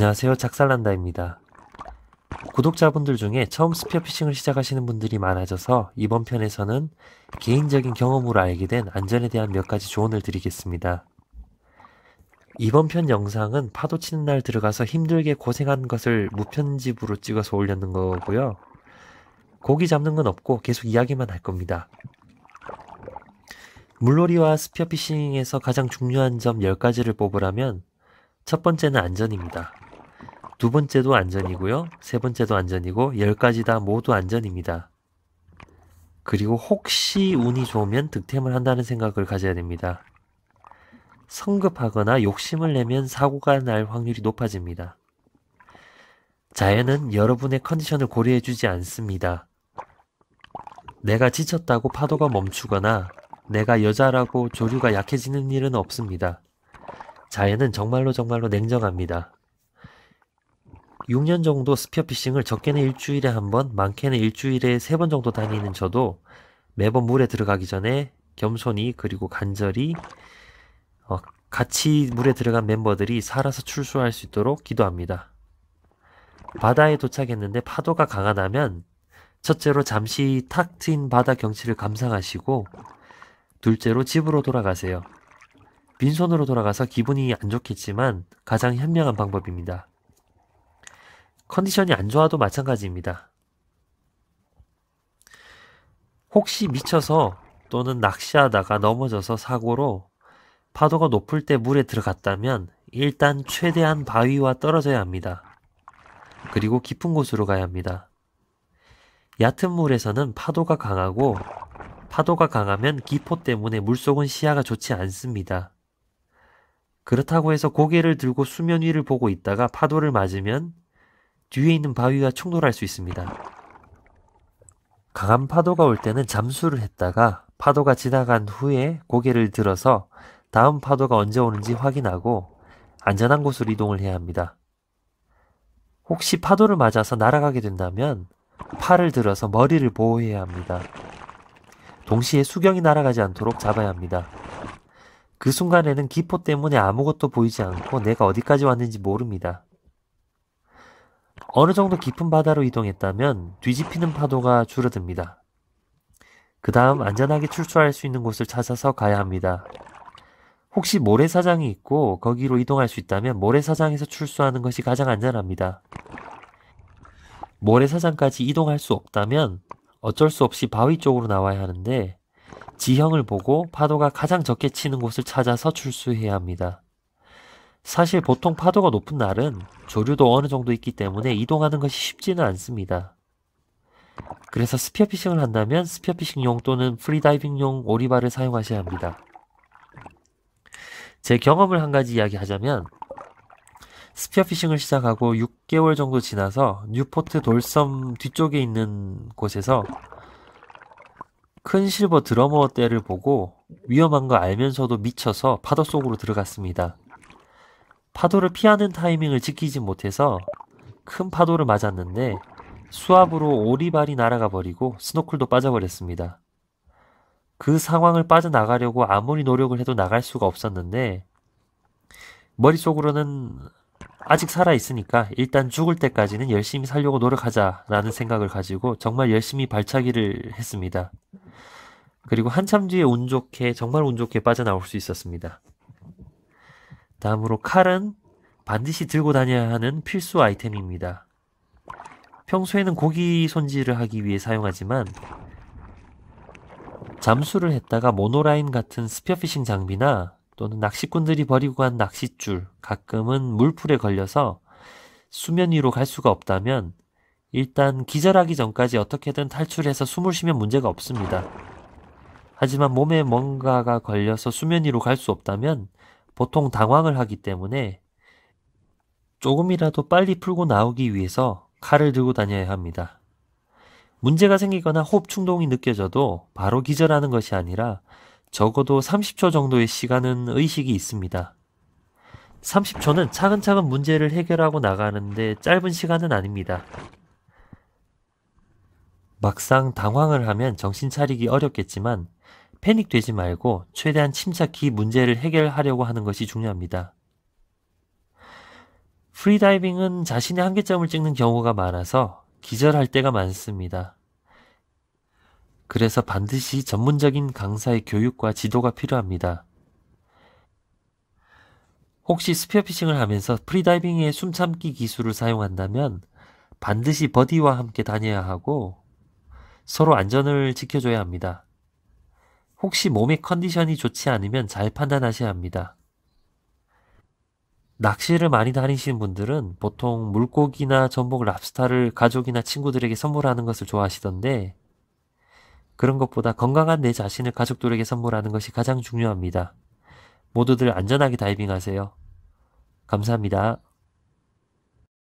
안녕하세요 작살난다입니다. 구독자분들 중에 처음 스피어피싱을 시작하시는 분들이 많아져서 이번 편에서는 개인적인 경험으로 알게 된 안전에 대한 몇 가지 조언을 드리겠습니다. 이번 편 영상은 파도 치는 날 들어가서 힘들게 고생한 것을 무편집으로 찍어서 올렸는 거고요. 고기 잡는 건 없고 계속 이야기만 할 겁니다. 물놀이와 스피어피싱에서 가장 중요한 점 10가지를 뽑으라면 첫 번째는 안전입니다. 두 번째도 안전이고요. 세 번째도 안전이고 열 가지 다 모두 안전입니다. 그리고 혹시 운이 좋으면 득템을 한다는 생각을 가져야 됩니다. 성급하거나 욕심을 내면 사고가 날 확률이 높아집니다. 자연은 여러분의 컨디션을 고려해 주지 않습니다. 내가 지쳤다고 파도가 멈추거나 내가 여자라고 조류가 약해지는 일은 없습니다. 자연은 정말로 정말로 냉정합니다. 6년 정도 스피어 피싱을 적게는 일주일에 한 번, 많게는 일주일에 세 번 정도 다니는 저도 매번 물에 들어가기 전에 겸손히 그리고 간절히 어, 같이 물에 들어간 멤버들이 살아서 출소할 수 있도록 기도합니다. 바다에 도착했는데 파도가 강하다면 첫째로 잠시 탁 트인 바다 경치를 감상하시고 둘째로 집으로 돌아가세요. 빈손으로 돌아가서 기분이 안 좋겠지만 가장 현명한 방법입니다. 컨디션이 안 좋아도 마찬가지입니다. 혹시 미쳐서 또는 낚시하다가 넘어져서 사고로 파도가 높을 때 물에 들어갔다면 일단 최대한 바위와 떨어져야 합니다. 그리고 깊은 곳으로 가야 합니다. 얕은 물에서는 파도가 강하고 파도가 강하면 기포 때문에 물속은 시야가 좋지 않습니다. 그렇다고 해서 고개를 들고 수면 위를 보고 있다가 파도를 맞으면 뒤에 있는 바위와 충돌할 수 있습니다. 강한 파도가 올 때는 잠수를 했다가 파도가 지나간 후에 고개를 들어서 다음 파도가 언제 오는지 확인하고 안전한 곳으로 이동을 해야 합니다. 혹시 파도를 맞아서 날아가게 된다면 팔을 들어서 머리를 보호해야 합니다. 동시에 수경이 날아가지 않도록 잡아야 합니다. 그 순간에는 기포 때문에 아무것도 보이지 않고 내가 어디까지 왔는지 모릅니다. 어느 정도 깊은 바다로 이동했다면 뒤집히는 파도가 줄어듭니다. 그 다음 안전하게 출출할 수 있는 곳을 찾아서 가야 합니다. 혹시 모래사장이 있고 거기로 이동할 수 있다면 모래사장에서 출수하는 것이 가장 안전합니다. 모래사장까지 이동할 수 없다면 어쩔 수 없이 바위 쪽으로 나와야 하는데 지형을 보고 파도가 가장 적게 치는 곳을 찾아서 출수해야 합니다. 사실 보통 파도가 높은 날은 조류도 어느 정도 있기 때문에 이동하는 것이 쉽지는 않습니다. 그래서 스피어피싱을 한다면 스피어피싱용 또는 프리다이빙용 오리발을 사용하셔야 합니다. 제 경험을 한 가지 이야기하자면 스피어피싱을 시작하고 6개월 정도 지나서 뉴포트 돌섬 뒤쪽에 있는 곳에서 큰 실버 드러머 떼를 보고 위험한 거 알면서도 미쳐서 파도 속으로 들어갔습니다. 파도를 피하는 타이밍을 지키지 못해서 큰 파도를 맞았는데 수압으로 오리발이 날아가 버리고 스노클도 빠져버렸습니다. 그 상황을 빠져나가려고 아무리 노력을 해도 나갈 수가 없었는데 머릿속으로는 아직 살아있으니까 일단 죽을 때까지는 열심히 살려고 노력하자라는 생각을 가지고 정말 열심히 발차기를 했습니다. 그리고 한참 뒤에 운 좋게 정말 운 좋게 빠져나올 수 있었습니다. 다음으로 칼은 반드시 들고 다녀야 하는 필수 아이템입니다. 평소에는 고기 손질을 하기 위해 사용하지만 잠수를 했다가 모노라인 같은 스피어피싱 장비나 또는 낚시꾼들이 버리고 간 낚싯줄, 가끔은 물풀에 걸려서 수면 위로 갈 수가 없다면 일단 기절하기 전까지 어떻게든 탈출해서 숨을 쉬면 문제가 없습니다. 하지만 몸에 뭔가가 걸려서 수면 위로 갈 수 없다면 보통 당황을 하기 때문에 조금이라도 빨리 풀고 나오기 위해서 칼을 들고 다녀야 합니다. 문제가 생기거나 호흡 충동이 느껴져도 바로 기절하는 것이 아니라 적어도 30초 정도의 시간은 의식이 있습니다. 30초는 차근차근 문제를 해결하고 나가는데 짧은 시간은 아닙니다. 막상 당황을 하면 정신 차리기 어렵겠지만 패닉되지 말고 최대한 침착히 문제를 해결하려고 하는 것이 중요합니다. 프리다이빙은 자신의 한계점을 찍는 경우가 많아서 기절할 때가 많습니다. 그래서 반드시 전문적인 강사의 교육과 지도가 필요합니다. 혹시 스피어피싱을 하면서 프리다이빙의 숨참기 기술을 사용한다면 반드시 버디와 함께 다녀야 하고 서로 안전을 지켜줘야 합니다. 혹시 몸의 컨디션이 좋지 않으면 잘 판단하셔야 합니다. 낚시를 많이 다니시는 분들은 보통 물고기나 전복 랍스타를 가족이나 친구들에게 선물하는 것을 좋아하시던데 그런 것보다 건강한 내 자신을 가족들에게 선물하는 것이 가장 중요합니다. 모두들 안전하게 다이빙하세요. 감사합니다.